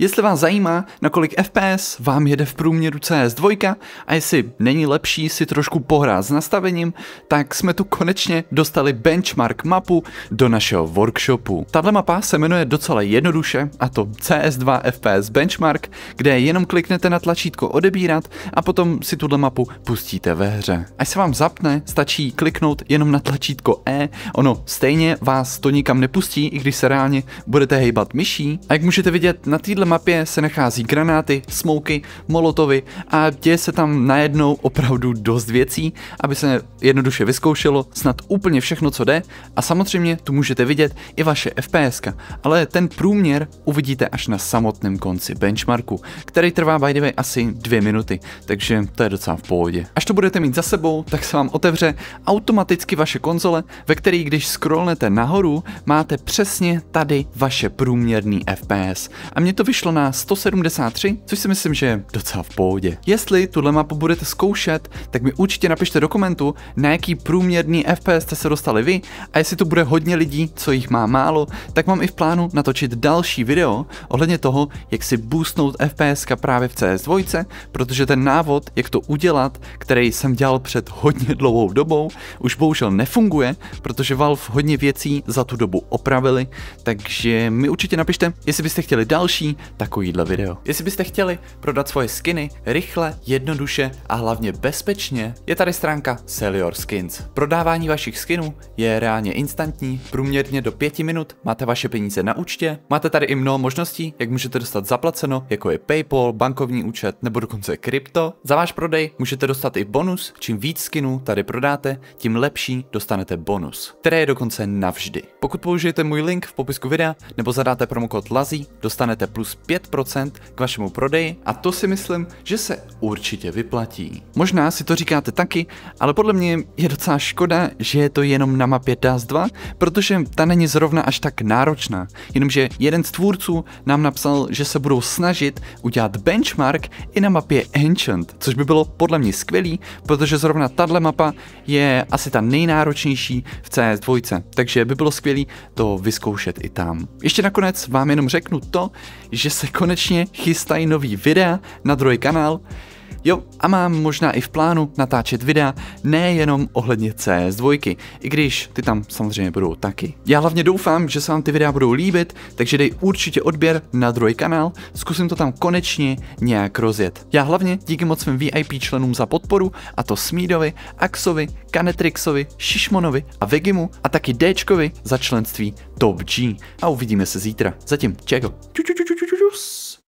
Jestli vás zajímá, na kolik FPS vám jede v průměru CS2 a jestli není lepší si trošku pohrát s nastavením, tak jsme tu konečně dostali benchmark mapu do našeho workshopu. Tahle mapa se jmenuje docela jednoduše a to CS2 FPS benchmark, kde jenom kliknete na tlačítko odebírat a potom si tuhle mapu pustíte ve hře. Až se vám zapne, stačí kliknout jenom na tlačítko E, ono stejně vás to nikam nepustí, i když se reálně budete hejbat myší. A jak můžete vidět, na téhle mapě se nachází granáty, smoky, molotovy a děje se tam najednou opravdu dost věcí, aby se jednoduše vyzkoušelo snad úplně všechno, co jde a samozřejmě tu můžete vidět i vaše FPS, ale ten průměr uvidíte až na samotném konci benchmarku, který trvá by the way asi dvě minuty, takže to je docela v pohodě. Až to budete mít za sebou, tak se vám otevře automaticky vaše konzole, ve které když scrollnete nahoru, máte přesně tady vaše průměrný FPS. A mě to vyšlo vyšlo na 173, což si myslím, že je docela v pohodě. Jestli tuhle mapu budete zkoušet, tak mi určitě napište do komentu, na jaký průměrný FPS jste se dostali vy a jestli tu bude hodně lidí, co jich má málo, tak mám i v plánu natočit další video ohledně toho, jak si boostnout FPS právě v CS2, protože ten návod, jak to udělat, který jsem dělal před hodně dlouhou dobou, už bohužel nefunguje, protože Valve hodně věcí za tu dobu opravili, takže mi určitě napište, jestli byste chtěli další, takovýhle video. Jestli byste chtěli prodat svoje skiny rychle, jednoduše a hlavně bezpečně, je tady stránka Sell Your Skins. Prodávání vašich skinů je reálně instantní, průměrně do pěti minut máte vaše peníze na účtě, máte tady i mnoho možností, jak můžete dostat zaplaceno, jako je PayPal, bankovní účet nebo dokonce krypto. Za váš prodej můžete dostat i bonus, čím víc skinů tady prodáte, tím lepší dostanete bonus, které je dokonce navždy. Pokud použijete můj link v popisku videa nebo zadáte promokod LAZI, dostanete plus 5% k vašemu prodeji a to si myslím, že se určitě vyplatí. Možná si to říkáte taky, ale podle mě je docela škoda, že je to jenom na mapě DAS 2, protože ta není zrovna až tak náročná. Jenomže jeden z tvůrců nám napsal, že se budou snažit udělat benchmark i na mapě Ancient, což by bylo podle mě skvělý, protože zrovna tahle mapa je asi ta nejnáročnější v CS2, takže by bylo skvělý to vyzkoušet i tam. Ještě nakonec vám jenom řeknu to, že že se konečně chystají nový videa na druhý kanál, Jo, a mám možná i v plánu natáčet videa nejenom ohledně CS2, i když ty tam samozřejmě budou taky. Já hlavně doufám, že se vám ty videa budou líbit, takže dej určitě odběr na druhý kanál, zkusím to tam konečně nějak rozjet. Já hlavně díky moc svým VIP členům za podporu, a to Smídovi, Axovi, Kanetrixovi, Šišmonovi a Vegimu a taky Dčkovi za členství Top G. A uvidíme se zítra. Zatím, čego.